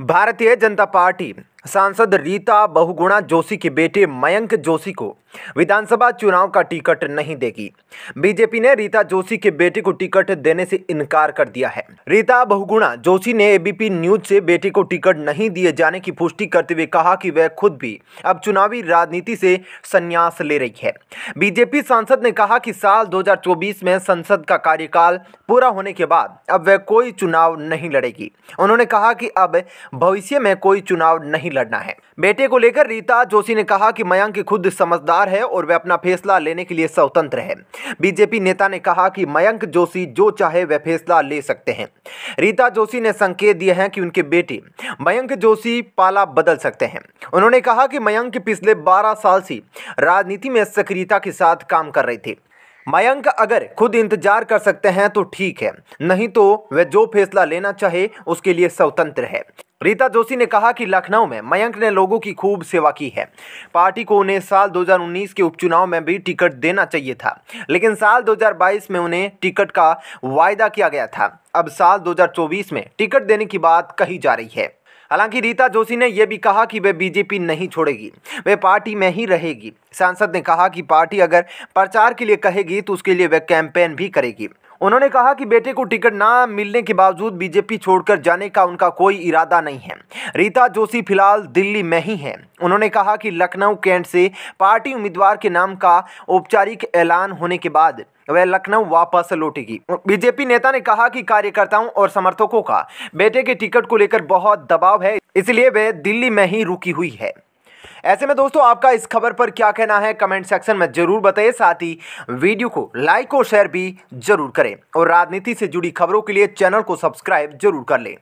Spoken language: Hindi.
भारतीय जनता पार्टी सांसद रीता बहुगुणा जोशी के बेटे मयंक जोशी को विधानसभा चुनाव का टिकट नहीं देगी बीजेपी ने रीता जोशी के बेटे को टिकट देने से इनकार कर दिया है रीता बहुगुणा जोशी ने एबीपी न्यूज से बेटे को टिकट नहीं दिए जाने की पुष्टि करते हुए कहा कि वह खुद भी अब चुनावी राजनीति से संन्यास ले रही है बीजेपी सांसद ने कहा कि साल दो में संसद का कार्यकाल पूरा होने के बाद अब वह कोई चुनाव नहीं लड़ेगी उन्होंने कहा कि अब भविष्य में कोई चुनाव नहीं लड़ना है बेटे को लेकर रीता जोशी ने कहा कि मयंक खुद समझदार है और वे अपना फैसला लेने के लिए स्वतंत्र है बीजेपी नेता ने कहा कि मयंक जोशी जो चाहे वह फैसला ले सकते हैं रीता जोशी ने संकेत दिए हैं कि उनके बेटे मयंक जोशी पाला बदल सकते हैं उन्होंने कहा कि मयंक पिछले बारह साल से राजनीति में सक्रियता के साथ काम कर रहे थे मयंक अगर खुद इंतजार कर सकते हैं तो ठीक है नहीं तो वह जो फैसला लेना चाहे उसके लिए स्वतंत्र है रीता जोशी ने कहा कि लखनऊ में मयंक ने लोगों की खूब सेवा की है पार्टी को उन्हें साल 2019 के उपचुनाव में भी टिकट देना चाहिए था लेकिन साल 2022 में उन्हें टिकट का वायदा किया गया था अब साल 2024 में टिकट देने की बात कही जा रही है हालांकि रीता जोशी ने यह भी कहा कि वे बीजेपी नहीं छोड़ेगी वे पार्टी में ही रहेगी सांसद ने कहा कि पार्टी अगर प्रचार के लिए कहेगी तो उसके लिए वे कैंपेन भी करेगी उन्होंने कहा कि बेटे को टिकट ना मिलने के बावजूद बीजेपी छोड़कर जाने का उनका कोई इरादा नहीं है रीता जोशी फिलहाल दिल्ली में ही हैं उन्होंने कहा कि लखनऊ कैंट से पार्टी उम्मीदवार के नाम का औपचारिक ऐलान होने के बाद वह लखनऊ वापस लौटेगी बीजेपी नेता ने कहा कि कार्यकर्ताओं और समर्थकों का बेटे के टिकट को लेकर बहुत दबाव है इसलिए वह दिल्ली में ही रुकी हुई है ऐसे में दोस्तों आपका इस खबर पर क्या कहना है कमेंट सेक्शन में जरूर बताइए साथ ही वीडियो को लाइक और शेयर भी जरूर करें और राजनीति से जुड़ी खबरों के लिए चैनल को सब्सक्राइब जरूर कर लें